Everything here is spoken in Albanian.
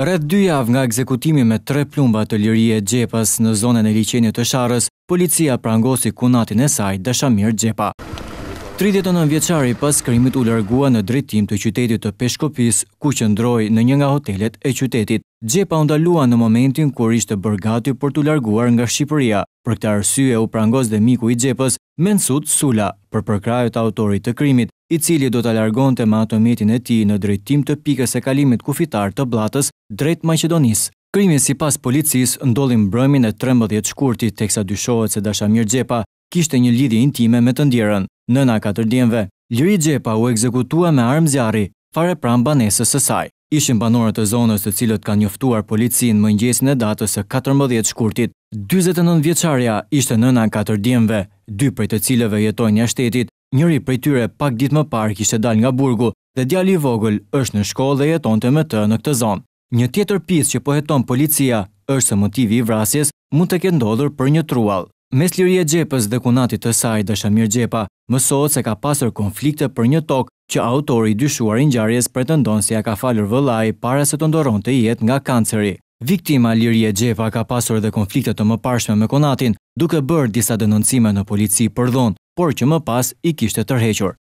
Rreth 2 javë nga ekzekutimi me 3 plumba të lirije Gjepas në zonën e liqenit të Sharës, policia prangosi kunatin e saj Dashamir Gjepa. 39 vjeçari pas krimit u largua në drejtim të qytetit të Peshkopis, ku qëndroi në një nga hotelet e qytetit. Gjepa u ndalua në momentin kur ishte bërgati gati për t'u larguar nga Shqipëria. Për këtë arsye u prangos dhe miku i Gjepës, Mensut Sula, për përkrahje të autorit të krimit i cili do të alargon të matometin e ti në drejtim të pikës e kalimit kufitar të blatës drejt Macedonisë. Krimi si pas policis ndolli mbrëmin e 13 shkurti, teksa dyshohet se Dashamir Gjepa kishte një lidhje intime me të ndjerën. Nëna 4 djemve, Liri Gjepa u ekzekutua me armë zjarri, fare pram banesës së saj. Ishin banorët e zonës të cilët kanë njoftuar policin më njësën e datës e 14 shkurtit. 29 vjeqarja ishte nëna 4 djemve, dy për të cilëve jetojnë një Njëri prej tyre pak ditë më parë kishte dal nga burgu dhe djali i vogël është në shkollë dhe jetonte me të në këtë zonë. Një tjetër pjesë që po heton policia është se motivi i vrasjes mund të ketë ndodhur për një trual. Mes Liri e dhe kunatit të saj Dashamir Xhepa, mësohet se ka pasur konflikte për një tokë që autori i dyshuar i ngjarjes pretendon se ja ka falur vëllai para se të ndoronte jetë nga kanceri. Viktima Liri e Xhepa ka pasur edhe konflikte të mëparshme me kunatin, duke bërë disa denoncime në polici për dhunë. Por që më pas i kishte tërhequr